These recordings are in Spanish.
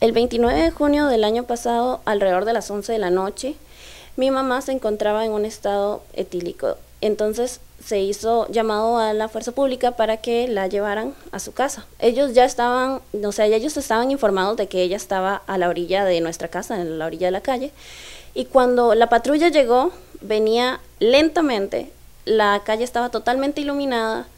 El 29 de junio del año pasado, alrededor de las 11 de la noche, mi mamá se encontraba en un estado etílico. Entonces se hizo llamado a la fuerza pública para que la llevaran a su casa. Ellos ya estaban, o sea, ellos estaban informados de que ella estaba a la orilla de nuestra casa, en la orilla de la calle. Y cuando la patrulla llegó, venía lentamente, la calle estaba totalmente iluminada,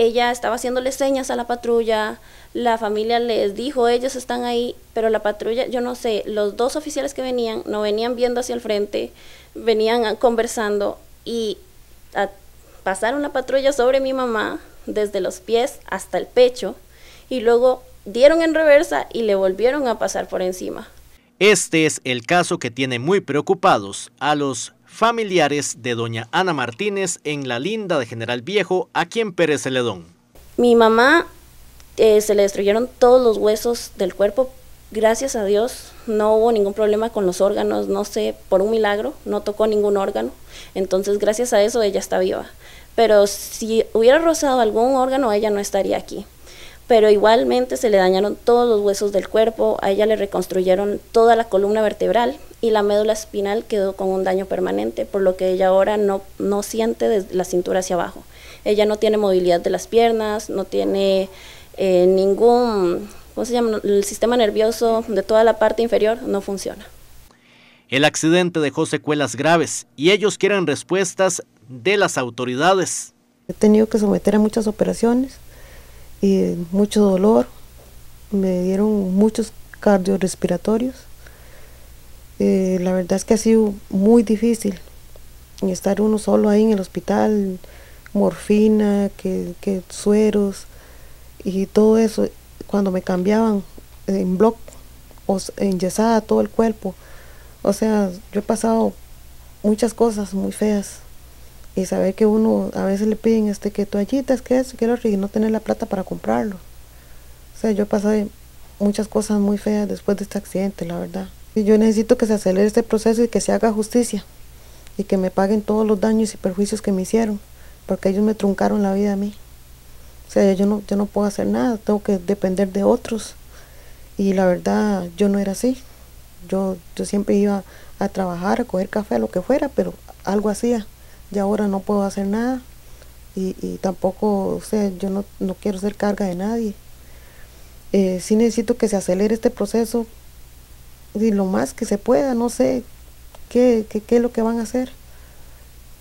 ella estaba haciéndole señas a la patrulla, la familia les dijo, ellos están ahí, pero la patrulla, yo no sé, los dos oficiales que venían, no venían viendo hacia el frente, venían conversando y pasaron la patrulla sobre mi mamá, desde los pies hasta el pecho, y luego dieron en reversa y le volvieron a pasar por encima. Este es el caso que tiene muy preocupados a los familiares de doña Ana Martínez en la linda de General Viejo, aquí en Pérez Celedón. Mi mamá eh, se le destruyeron todos los huesos del cuerpo. Gracias a Dios no hubo ningún problema con los órganos, no sé, por un milagro, no tocó ningún órgano. Entonces, gracias a eso ella está viva. Pero si hubiera rozado algún órgano, ella no estaría aquí pero igualmente se le dañaron todos los huesos del cuerpo, a ella le reconstruyeron toda la columna vertebral y la médula espinal quedó con un daño permanente, por lo que ella ahora no, no siente desde la cintura hacia abajo. Ella no tiene movilidad de las piernas, no tiene eh, ningún, ¿cómo se llama? El sistema nervioso de toda la parte inferior no funciona. El accidente dejó secuelas graves y ellos quieren respuestas de las autoridades. He tenido que someter a muchas operaciones y mucho dolor, me dieron muchos cardiorrespiratorios. Eh, la verdad es que ha sido muy difícil estar uno solo ahí en el hospital, morfina, que, sueros y todo eso. Cuando me cambiaban en bloc o yesada todo el cuerpo. O sea, yo he pasado muchas cosas muy feas y saber que uno a veces le piden este que toallitas, que eso, que lo y no tener la plata para comprarlo. O sea, yo pasé muchas cosas muy feas después de este accidente, la verdad. Y yo necesito que se acelere este proceso y que se haga justicia y que me paguen todos los daños y perjuicios que me hicieron, porque ellos me truncaron la vida a mí. O sea, yo no, yo no puedo hacer nada, tengo que depender de otros. Y la verdad, yo no era así. Yo, yo siempre iba a trabajar, a coger café, a lo que fuera, pero algo hacía ya ahora no puedo hacer nada y, tampoco, o sea, yo no, quiero ser carga de nadie. Eh, sí necesito que se acelere este proceso y lo más que se pueda, no sé qué, qué es lo que van a hacer,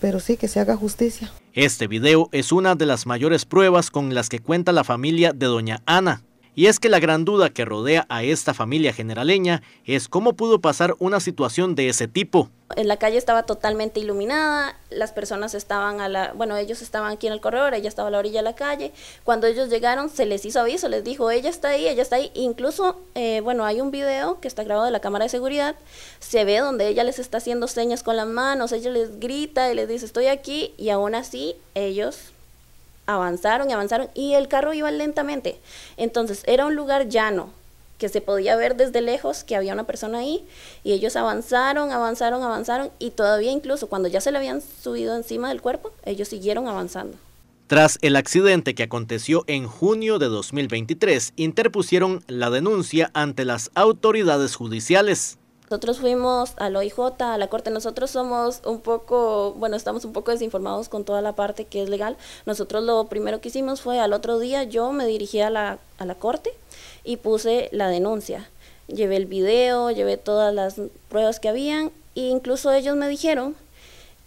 pero sí que se haga justicia. Este video es una de las mayores pruebas con las que cuenta la familia de doña Ana, y es que la gran duda que rodea a esta familia generaleña es cómo pudo pasar una situación de ese tipo. En La calle estaba totalmente iluminada, las personas estaban a la, bueno, ellos estaban aquí en el corredor, ella estaba a la orilla de la calle. Cuando ellos llegaron se les hizo aviso, les dijo, ella está ahí, ella está ahí. Incluso, eh, bueno, hay un video que está grabado de la cámara de seguridad, se ve donde ella les está haciendo señas con las manos, ella les grita y les dice, estoy aquí, y aún así ellos avanzaron y avanzaron y el carro iba lentamente. Entonces era un lugar llano que se podía ver desde lejos que había una persona ahí y ellos avanzaron, avanzaron, avanzaron y todavía incluso cuando ya se le habían subido encima del cuerpo, ellos siguieron avanzando. Tras el accidente que aconteció en junio de 2023, interpusieron la denuncia ante las autoridades judiciales. Nosotros fuimos al OIJ, a la Corte. Nosotros somos un poco, bueno, estamos un poco desinformados con toda la parte que es legal. Nosotros lo primero que hicimos fue al otro día yo me dirigí a la, a la Corte y puse la denuncia. Llevé el video, llevé todas las pruebas que habían e incluso ellos me dijeron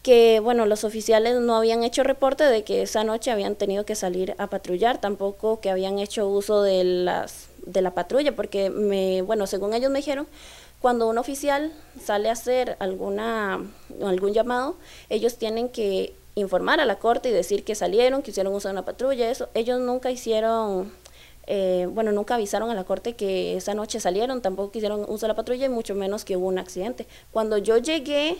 que bueno, los oficiales no habían hecho reporte de que esa noche habían tenido que salir a patrullar, tampoco que habían hecho uso de las de la patrulla, porque me, bueno, según ellos me dijeron, cuando un oficial sale a hacer alguna, algún llamado, ellos tienen que informar a la corte y decir que salieron, que hicieron uso de una patrulla, eso. Ellos nunca hicieron, eh, bueno, nunca avisaron a la corte que esa noche salieron, tampoco hicieron uso de la patrulla y mucho menos que hubo un accidente. Cuando yo llegué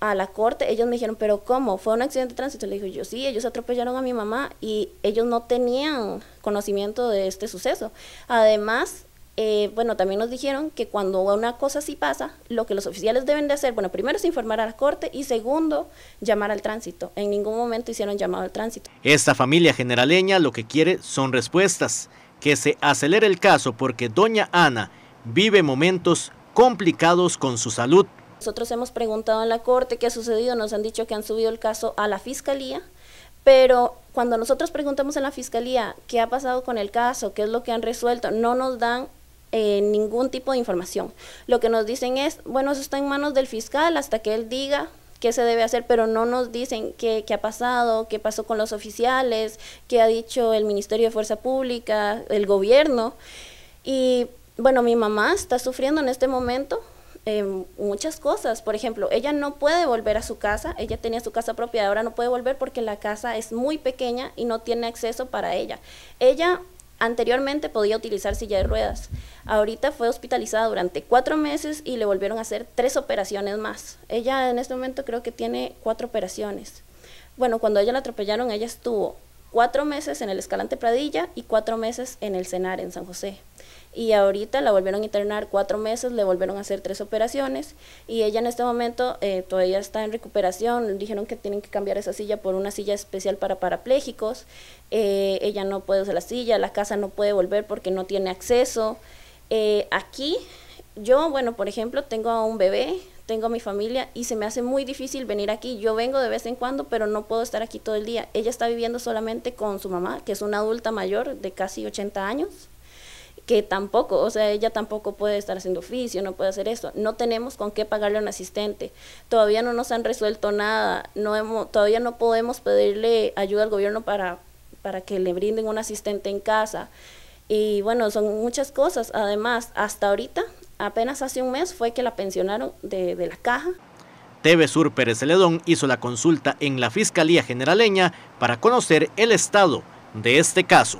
a la corte, ellos me dijeron, pero ¿cómo? ¿Fue un accidente de tránsito? Le dije yo, sí, ellos atropellaron a mi mamá y ellos no tenían conocimiento de este suceso. Además, eh, bueno, también nos dijeron que cuando una cosa así pasa, lo que los oficiales deben de hacer, bueno, primero es informar a la corte y segundo, llamar al tránsito. En ningún momento hicieron llamado al tránsito. Esta familia generaleña lo que quiere son respuestas, que se acelere el caso porque doña Ana vive momentos complicados con su salud. Nosotros hemos preguntado en la corte qué ha sucedido, nos han dicho que han subido el caso a la fiscalía, pero cuando nosotros preguntamos en la fiscalía qué ha pasado con el caso, qué es lo que han resuelto, no nos dan eh, ningún tipo de información. Lo que nos dicen es, bueno, eso está en manos del fiscal hasta que él diga qué se debe hacer, pero no nos dicen qué, ha pasado, qué pasó con los oficiales, qué ha dicho el Ministerio de Fuerza Pública, el gobierno. Y bueno, mi mamá está sufriendo en este momento eh, muchas cosas. Por ejemplo, ella no puede volver a su casa, ella tenía su casa propia, ahora no puede volver porque la casa es muy pequeña y no tiene acceso para ella. Ella Anteriormente podía utilizar silla de ruedas. Ahorita fue hospitalizada durante cuatro meses y le volvieron a hacer tres operaciones más. Ella en este momento creo que tiene cuatro operaciones. Bueno, cuando ella la atropellaron, ella estuvo cuatro meses en el Escalante Pradilla y cuatro meses en el Cenar en San José y ahorita la volvieron a internar cuatro meses, le volvieron a hacer tres operaciones y ella en este momento eh, todavía está en recuperación, dijeron que tienen que cambiar esa silla por una silla especial para parapléjicos, eh, ella no puede usar la silla, la casa no puede volver porque no tiene acceso. Eh, aquí yo, bueno, por ejemplo, tengo a un bebé, tengo a mi familia y se me hace muy difícil venir aquí. Yo vengo de vez en cuando, pero no puedo estar aquí todo el día. Ella está viviendo solamente con su mamá, que es una adulta mayor de casi 80 años que tampoco, o sea, ella tampoco puede estar haciendo oficio, no puede hacer eso. No tenemos con qué pagarle a un asistente. Todavía no nos han resuelto nada. No hemos, todavía no podemos pedirle ayuda al gobierno para, para que le brinden un asistente en casa. Y bueno, son muchas cosas. Además, hasta ahorita, apenas hace un mes fue que la pensionaron de, de la caja. TV Sur Pérez Celedón hizo la consulta en la Fiscalía Generaleña para conocer el estado de este caso.